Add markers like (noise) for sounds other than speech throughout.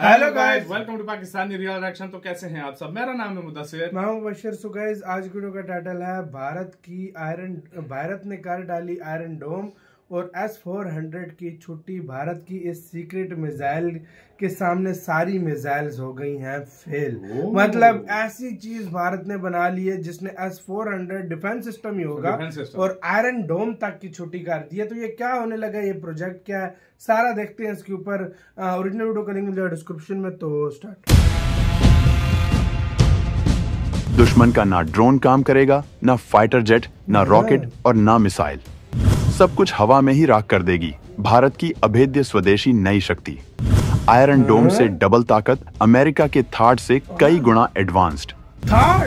Hello guys welcome to Pakistani real reaction तो कैसे हैं आप सब मेरा नाम है मुदसर मैं हूं बशर सो गाइस आज वीडियो का टाइटल है भारत की आयरन भारत ने कर डाली आयरन डोम और एस फोर हंड्रेड की छुट्टी भारत की इस सीक्रेट मिसाइल के सामने सारी मिसाइल्स हो गई हैं फेल oh। मतलब ऐसी चीज भारत ने बना ली है जिसने S four hundred defence system ही होगा और आयरन डोम तक की छुट्टी कर दी है तो ये क्या होने लगा ये प्रोजेक्ट क्या है सारा देखते हैं इसके ऊपर ओरिजिनल वीडियो लिंक डिस्क्रिप्शन में तो स्टार्ट दुश्मन का ना ड्रोन काम करेगा ना फाइटर जेट ना रॉकेट और ना मिसाइल सब कुछ हवा में ही राख कर देगी भारत की अभेद्य स्वदेशी नई शक्ति आयरन डोम से डबल ताकत अमेरिका के थाट से कई गुना एडवांस्ड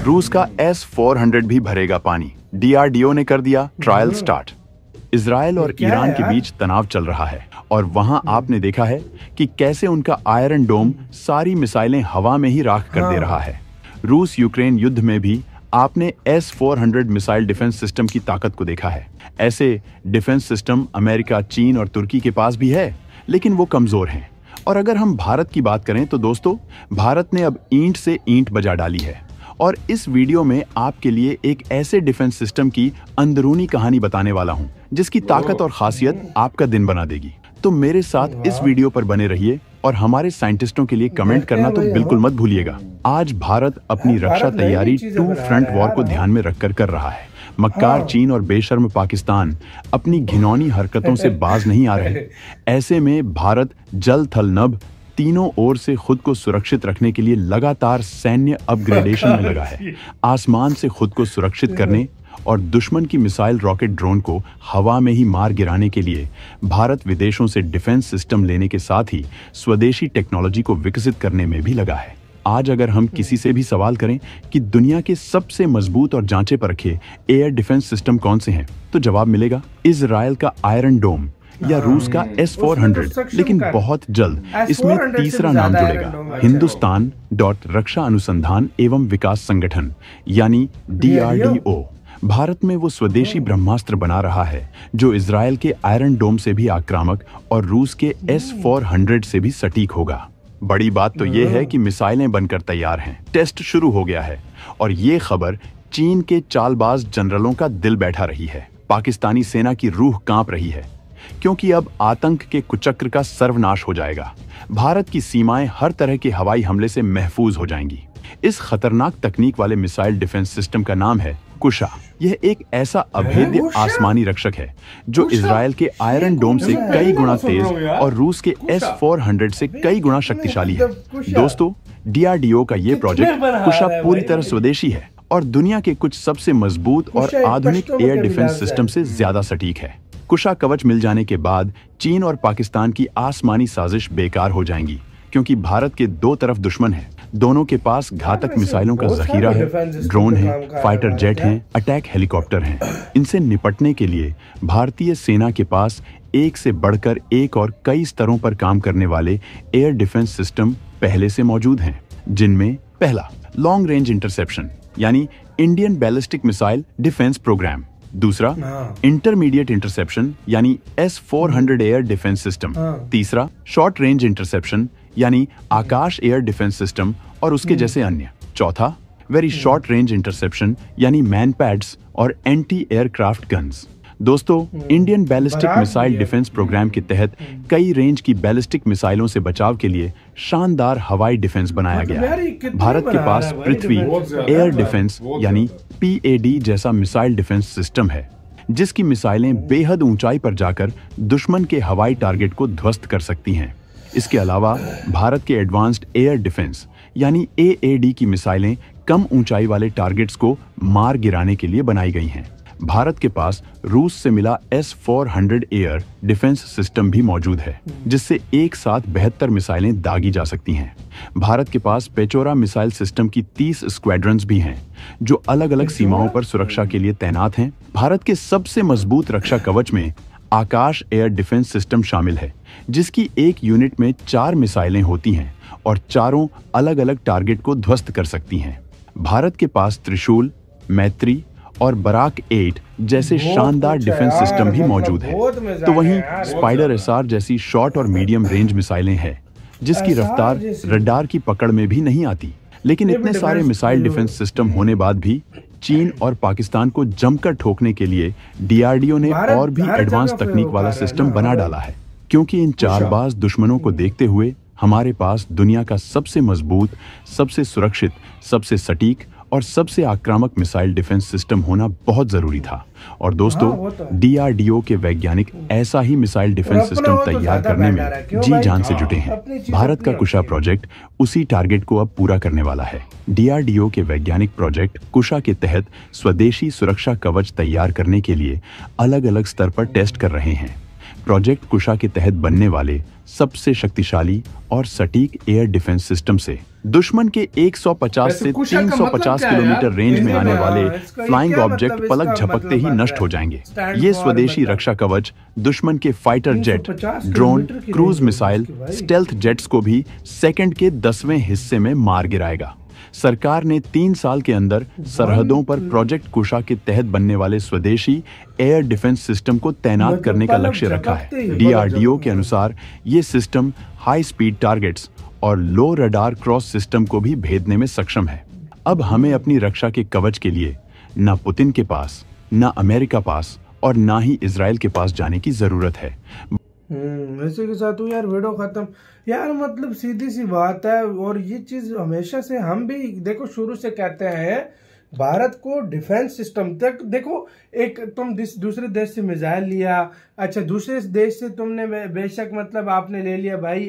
रूस का एस फोर भी भरेगा पानी डीआरडीओ ने कर दिया ट्रायल हम्म। स्टार्ट इसराइल और ईरान के बीच तनाव चल रहा है और वहां आपने देखा है कि कैसे उनका आयरन डोम सारी मिसाइलें हवा में ही राख कर दे हाँ। रहा है रूस यूक्रेन युद्ध में भी आपने S four missile defence system की ताकत को देखा है ऐसे डिफेंस सिस्टम अमेरिका चीन और तुर्की के पास भी है लेकिन वो कमज़ोर हैं और अगर हम भारत की बात करें तो दोस्तों भारत ने अब ईंट से ईंट बजा डाली है और इस वीडियो में आपके लिए एक ऐसे डिफेंस सिस्टम की अंदरूनी कहानी बताने वाला हूँ जिसकी ताकत और खासियत आपका दिन बना देगी तो मेरे साथ इस वीडियो पर बने रहिए और हमारे साइंटिस्टों के लिए कमेंट करना तो बिल्कुल मत भूलिएगा आज भारत अपनी रक्षा तैयारी टू फ्रंट वॉर को ध्यान में रखकर कर रहा है मक्कार हाँ। चीन और बेशर्म पाकिस्तान अपनी घिनौनी हरकतों से बाज नहीं आ रहे ऐसे में भारत जल थल नभ तीनों ओर से खुद को सुरक्षित रखने के लिए लगातार सैन्य अपग्रेडेशन में लगा है (laughs) आसमान से खुद को सुरक्षित करने और दुश्मन की मिसाइल रॉकेट ड्रोन को हवा में ही मार गिराने के लिए भारत विदेशों से डिफेंस सिस्टम लेने के साथ ही स्वदेशी टेक्नोलॉजी को विकसित करने में भी लगा है आज अगर हम किसी से भी सवाल करें कि दुनिया के सबसे मजबूत और जांचे पर रखे एयर डिफेंस सिस्टम कौन से हैं तो जवाब मिलेगा इसराइल का आयरन डोम या हाँ, रूस का एस फोर हंड्रेड लेकिन बहुत जल्द इसमें तीसरा नाम जुड़ेगा हिंदुस्तान डॉट रक्षा अनुसंधान एवं विकास संगठन यानी डी भारत में वो स्वदेशी hmm. ब्रह्मास्त्र बना रहा है जो इसराइल के आयरन डोम से भी आक्रामक और रूस के hmm. एस फोर हंड्रेड से भी सटीक होगा बड़ी बात तो ये है hmm. कि मिसाइलें बनकर तैयार हैं टेस्ट शुरू हो गया है और ये खबर चीन के चालबाज जनरलों का दिल बैठा रही है पाकिस्तानी सेना की रूह कांप रही है क्योंकि अब आतंक के कुचक्र का सर्वनाश हो जाएगा भारत की सीमाएं हर तरह के हवाई हमले से महफूज हो जाएंगी इस खतरनाक तकनीक वाले मिसाइल डिफेंस सिस्टम का नाम है कुशा यह एक ऐसा अभेद्य आसमानी रक्षक है जो इसराइल के आयरन डोम से कई गुना तेज और रूस के एस फोर हंड्रेड से कई गुना शक्तिशाली मतलब है दोस्तों डीआरडीओ का ये प्रोजेक्ट कुशा पूरी तरह स्वदेशी है और दुनिया के कुछ सबसे मजबूत और आधुनिक एयर डिफेंस सिस्टम से ज्यादा सटीक है कुशा कवच मिल जाने के बाद चीन और पाकिस्तान की आसमानी साजिश बेकार हो जाएंगी क्योंकि भारत के दो तरफ दुश्मन है दोनों के पास घातक मिसाइलों का जखीरा है ड्रोन है फाइटर जेट हैं, अटैक हेलीकॉप्टर हैं। इनसे निपटने के लिए भारतीय सेना के पास एक से बढ़कर एक और कई स्तरों पर काम करने वाले एयर डिफेंस सिस्टम पहले से मौजूद हैं जिनमें पहला लॉन्ग रेंज इंटरसेप्शन यानी Indian ballistic missile defence programme दूसरा हाँ। इंटरमीडिएट इंटरसेप्शन यानी S four hundred air defence system तीसरा शॉर्ट रेंज इंटरसेप्शन यानी आकाश एयर डिफेंस सिस्टम और उसके हम्म। जैसे अन्य चौथा वेरी शॉर्ट रेंज इंटरसेप्शन यानी मैन पैड्स और एंटी एयरक्राफ्ट गन्स दोस्तों Indian ballistic missile defence programme के हम्म। तहत हम्म। कई रेंज की बैलिस्टिक मिसाइलों से बचाव के लिए शानदार हवाई डिफेंस बनाया मतलब गया भारत के पास पृथ्वी एयर डिफेंस यानी पीएडी जैसा मिसाइल डिफेंस सिस्टम है जिसकी मिसाइलें बेहद ऊंचाई पर जाकर दुश्मन के हवाई टारगेट को ध्वस्त कर सकती हैं इसके अलावा भारत के एडवांस्ड एयर डिफेंस यानी एएडी की मिसाइलें कम ऊंचाई वाले टारगेट्स को मार गिराने के लिए बनाई गई हैं भारत के पास रूस से मिला S four air defence system भी मौजूद है जिससे एक साथ बेहतर मिसाइलें दागी जा सकती हैं भारत के पास पेचोरा मिसाइल सिस्टम की 30 स्क्वाड्रंस भी हैं जो अलग अलग सीमाओं पर सुरक्षा के लिए तैनात हैं भारत के सबसे मजबूत रक्षा कवच में आकाश एयर डिफेंस सिस्टम शामिल है जिसकी एक यूनिट में चार मिसाइलें होती हैं और चारों अलग अलग टारगेट को ध्वस्त कर सकती हैं भारत के पास त्रिशूल मैत्री और बराक एट जैसे शानदार डिफेंस सिस्टम भी मतलब मौजूद है तो वहीं स्पाइडर एसआर जैसी शॉर्ट और मीडियम रेंज मिसाइलें हैं जिसकी रफ्तार रडार की पकड़ में भी नहीं आती लेकिन इतने सारे मिसाइल डिफेंस सिस्टम होने बाद भी चीन और पाकिस्तान को जमकर ठोकने के लिए डीआरडीओ ने और भी एडवांस तकनीक वाला सिस्टम बना डाला है क्योंकि इन अच्छा। चार बाज दुश्मनों को देखते हुए हमारे पास दुनिया का सबसे मजबूत सबसे सुरक्षित सबसे सटीक और सबसे आक्रामक मिसाइल डिफेंस सिस्टम होना बहुत जरूरी था और दोस्तों हाँ, तो डीआरडीओ के वैज्ञानिक ऐसा ही मिसाइल डिफेंस सिस्टम तो तैयार करने में जी जान से हाँ, जुटे हैं भारत का कुशा प्रोजेक्ट उसी टारगेट को अब पूरा करने वाला है डीआरडीओ के वैज्ञानिक प्रोजेक्ट कुशा के तहत स्वदेशी सुरक्षा कवच तैयार करने के लिए अलग अलग स्तर पर टेस्ट कर रहे हैं प्रोजेक्ट कुशा के तहत बनने वाले सबसे शक्तिशाली और सटीक एयर डिफेंस सिस्टम से दुश्मन के 150 से 350 मतलब किलोमीटर रेंज में आने वाले फ्लाइंग ऑब्जेक्ट मतलब, पलक झपकते ही मतलब नष्ट हो जाएंगे ये मतलब स्वदेशी रक्षा कवच दुश्मन के fighter jet drone cruise missile stealth jets को भी सेकंड के दसवें हिस्से में मार गिराएगा सरकार ने तीन साल के अंदर सरहदों पर प्रोजेक्ट कुशा के तहत बनने वाले स्वदेशी एयर डिफेंस सिस्टम को तैनात मतलब करने का लक्ष्य रखा है डीआरडीओ के अनुसार ये सिस्टम हाई स्पीड टारगेट्स और लो रडार क्रॉस सिस्टम को भी भेदने में सक्षम है अब हमें अपनी रक्षा के कवच के लिए न पुतिन के पास न अमेरिका पास और ना ही इसराइल के पास जाने की जरूरत है हम्म इसी के साथ यार वीडियो ख़त्म यार मतलब सीधी सी बात है और ये चीज़ हमेशा से हम भी देखो शुरू से कहते हैं भारत को डिफेंस सिस्टम तक देखो एक तुम दूसरे देश से मिजाइल लिया अच्छा दूसरे देश से तुमने बेशक मतलब आपने ले लिया भाई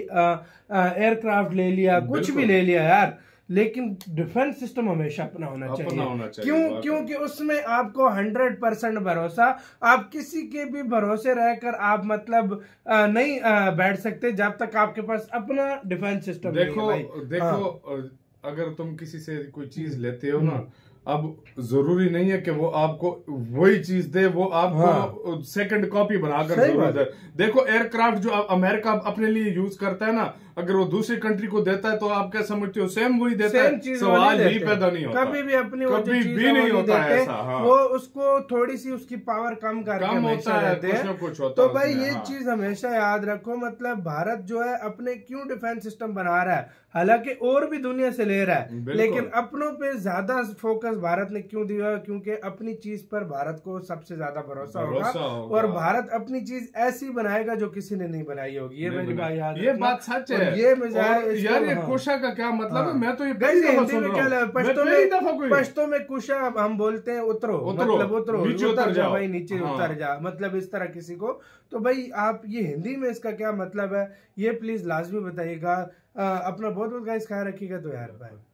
एयरक्राफ्ट ले लिया कुछ भी ले लिया यार लेकिन डिफेंस सिस्टम हमेशा अपना होना अपना चाहिए, चाहिए क्यों क्योंकि उसमें आपको हंड्रेड परसेंट भरोसा आप किसी के भी भरोसे रहकर आप मतलब आ, नहीं बैठ सकते जब तक आपके पास अपना डिफेंस सिस्टम देखो हाँ। देखो हाँ। अगर तुम किसी से कोई चीज हम्म। लेते हो ना हम्म। अब जरूरी नहीं है कि वो आपको वही चीज दे वो आपको हाँ। सेकंड कॉपी बनाकर देखो एयरक्राफ्ट जो अमेरिका अपने लिए यूज करता है ना अगर वो दूसरी कंट्री को देता है तो आप क्या समझते हो सेम वही देता सेम है सवाल ही पैदा नहीं होता कभी भी अपनी कभी भी नहीं होता है ऐसा हाँ। वो उसको थोड़ी सी उसकी पावर कम कर कम होता है कुछ ना कुछ होता तो भाई ये हाँ। चीज हमेशा याद रखो मतलब भारत जो है अपने क्यों डिफेंस सिस्टम बना रहा है हालांकि और भी दुनिया से ले रहा है लेकिन अपनों पे ज्यादा फोकस भारत ने क्यों दिया क्योंकि अपनी चीज पर भारत को सबसे ज्यादा भरोसा होगा, हो और भारत अपनी चीज ऐसी बनाएगा जो किसी ने नहीं बनाई होगी ये मेरी बात याद ये बात सच है यार ये हाँ। कुशा का क्या मतलब है हाँ। मैं तो ये पश्तो में पश्तो में कुशा हम बोलते हैं उतरो मतलब उतरो उतर जा भाई नीचे हाँ। उतर जा मतलब इस तरह किसी को तो भाई आप ये हिंदी में इसका क्या मतलब है ये प्लीज लाजमी बताइएगा अपना बहुत बहुत गाइस ख्याल रखिएगा तो यार भाई